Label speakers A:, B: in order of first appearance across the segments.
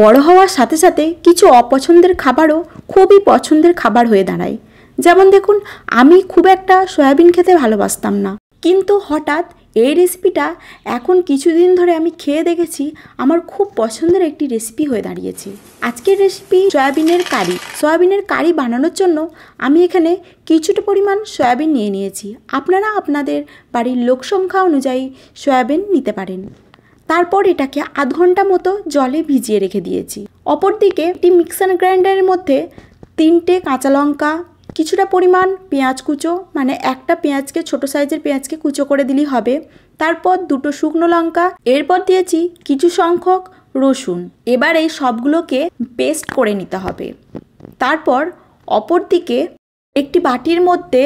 A: বড় হওয়ার সাথে সাথে কিছু অপছন্দের খাবারও খুবই পছন্দের খাবার হয়ে দাঁড়ায় যেমন দেখুন আমি খুব একটা সয়াবিন খেতে ভালোবাসতাম না কিন্তু হঠাৎ এই রেসিপিটা এখন কিছুদিন ধরে আমি খেয়ে দেখেছি আমার খুব পছন্দের একটি রেসিপি হয়ে দাঁড়িয়েছে আজকের রেসিপি সয়াবিনের কারি সয়াবিনের কারি বানানোর জন্য আমি এখানে কিছুটা পরিমাণ সয়াবিন নিয়ে নিয়েছি আপনারা আপনাদের বাড়ির লোকসংখ্যা অনুযায়ী সয়াবিন নিতে পারেন তারপর এটাকে আধ ঘন্টা মতো জলে ভিজিয়ে রেখে দিয়েছি অপরদিকে একটি মিক্সার গ্রাইন্ডারের মধ্যে তিনটে কাঁচা লঙ্কা কিছুটা পরিমাণ পেঁয়াজ কুচো মানে একটা পেঁয়াজকে ছোট সাইজের পেঁয়াজকে কুচো করে দিলেই হবে তারপর দুটো শুকনো লঙ্কা এরপর দিয়েছি কিছু সংখ্যক রসুন এবার এই সবগুলোকে পেস্ট করে নিতে হবে তারপর অপরদিকে একটি বাটির মধ্যে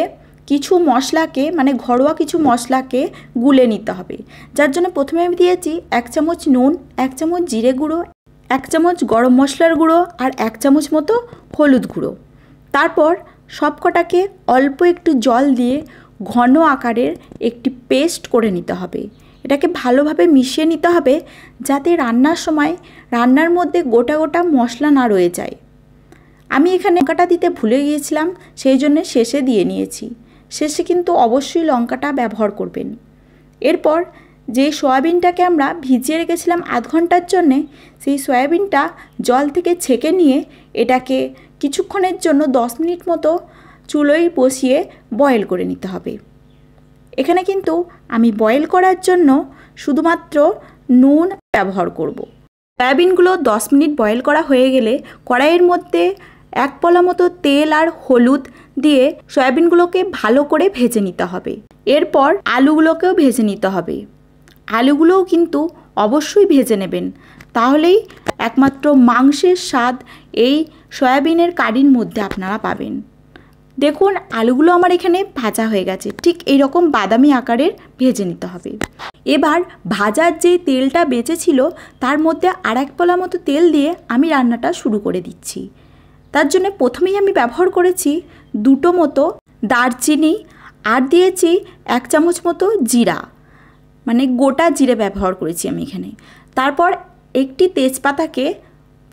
A: কিছু মশলাকে মানে ঘরোয়া কিছু মশলাকে গুলে নিতে হবে যার জন্য প্রথমে আমি দিয়েছি এক চামচ নুন এক চামচ জিরে গুঁড়ো এক চামচ গরম মশলার গুঁড়ো আর এক চামচ মতো হলুদ গুঁড়ো তারপর সব কটাকে অল্প একটু জল দিয়ে ঘন আকারের একটি পেস্ট করে নিতে হবে এটাকে ভালোভাবে মিশিয়ে নিতে হবে যাতে রান্নার সময় রান্নার মধ্যে গোটা গোটা মশলা না রয়ে যায় আমি এখানে কাটা দিতে ভুলে গিয়েছিলাম সেই জন্য শেষে দিয়ে নিয়েছি শেষে কিন্তু অবশ্যই লঙ্কাটা ব্যবহার করবেন এরপর যে সয়াবিনটাকে আমরা ভিজিয়ে রেখেছিলাম আধ ঘন্টার জন্যে সেই সয়াবিনটা জল থেকে ছেঁকে নিয়ে এটাকে কিছুক্ষণের জন্য দশ মিনিট মতো চুলোয় বসিয়ে বয়েল করে নিতে হবে এখানে কিন্তু আমি বয়েল করার জন্য শুধুমাত্র নুন ব্যবহার করব। সয়াবিনগুলো দশ মিনিট বয়েল করা হয়ে গেলে কড়াইয়ের মধ্যে এক পলা মতো তেল আর হলুদ দিয়ে সয়াবিনগুলোকে ভালো করে ভেজে নিতে হবে এরপর আলুগুলোকেও ভেজে নিতে হবে আলুগুলোও কিন্তু অবশ্যই ভেজে নেবেন তাহলেই একমাত্র মাংসের স্বাদ এই সয়াবিনের কারির মধ্যে আপনারা পাবেন দেখুন আলুগুলো আমার এখানে ভাজা হয়ে গেছে ঠিক এই রকম বাদামি আকারের ভেজে নিতে হবে এবার ভাজার যে তেলটা বেঁচেছিল তার মধ্যে আর এক পলা মতো তেল দিয়ে আমি রান্নাটা শুরু করে দিচ্ছি তার জন্য প্রথমেই আমি ব্যবহার করেছি দুটো মতো দারচিনি আর দিয়েছি এক চামচ মতো জিরা মানে গোটা জিরে ব্যবহার করেছি আমি এখানে তারপর একটি তেজপাতাকে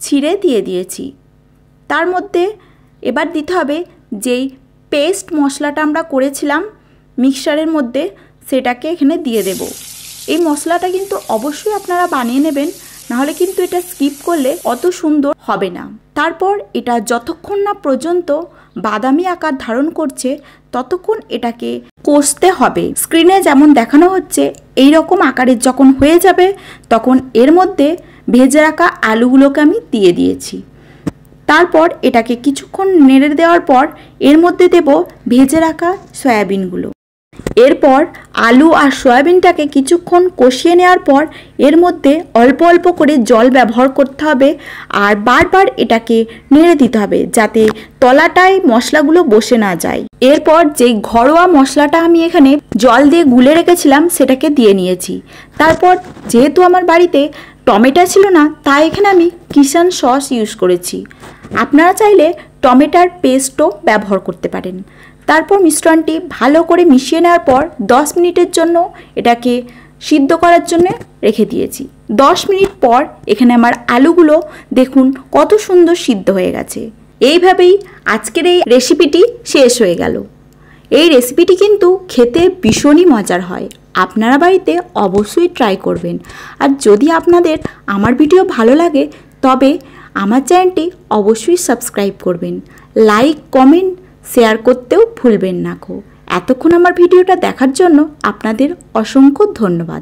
A: ছিঁড়ে দিয়ে দিয়েছি তার মধ্যে এবার দিতে হবে যেই পেস্ট মশলাটা আমরা করেছিলাম মিক্সারের মধ্যে সেটাকে এখানে দিয়ে দেব এই মশলাটা কিন্তু অবশ্যই আপনারা বানিয়ে নেবেন নাহলে কিন্তু এটা স্কিপ করলে অত সুন্দর হবে না তারপর এটা যতক্ষণ না পর্যন্ত বাদামি আকার ধারণ করছে ততক্ষণ এটাকে কষতে হবে স্ক্রিনে যেমন দেখানো হচ্ছে এই রকম আকারের যখন হয়ে যাবে তখন এর মধ্যে ভেজে রাখা আলুগুলোকে আমি দিয়ে দিয়েছি তারপর এটাকে কিছুক্ষণ নেড়ে দেওয়ার পর এর মধ্যে দেব ভেজে রাখা সয়াবিনগুলো এরপর আলু আর সয়াবিনটাকে কিছুক্ষণ কষিয়ে নেওয়ার পর এর মধ্যে অল্প অল্প করে জল ব্যবহার করতে হবে আর বারবার এটাকে নেড়ে দিতে হবে যাতে তলাটায় মশলাগুলো বসে না যায় এরপর যে ঘরোয়া মশলাটা আমি এখানে জল দিয়ে গুলে রেখেছিলাম সেটাকে দিয়ে নিয়েছি তারপর যেহেতু আমার বাড়িতে টমেটো ছিল না তাই এখানে আমি কিষান সস ইউজ করেছি আপনারা চাইলে টমেটার পেস্টও ব্যবহার করতে পারেন তারপর মিশ্রণটি ভালো করে মিশিয়ে নেওয়ার পর 10 মিনিটের জন্য এটাকে সিদ্ধ করার জন্য রেখে দিয়েছি 10 মিনিট পর এখানে আমার আলুগুলো দেখুন কত সুন্দর সিদ্ধ হয়ে গেছে এইভাবেই আজকের এই রেসিপিটি শেষ হয়ে গেল এই রেসিপিটি কিন্তু খেতে ভীষণই মজার হয় আপনারা বাড়িতে অবশ্যই ট্রাই করবেন আর যদি আপনাদের আমার ভিডিও ভালো লাগে তবে আমার চ্যানেলটি অবশ্যই সাবস্ক্রাইব করবেন লাইক কমেন্ট শেয়ার করতেও ভুলবেন না গো এতক্ষণ আমার ভিডিওটা দেখার জন্য আপনাদের অসংখ্য ধন্যবাদ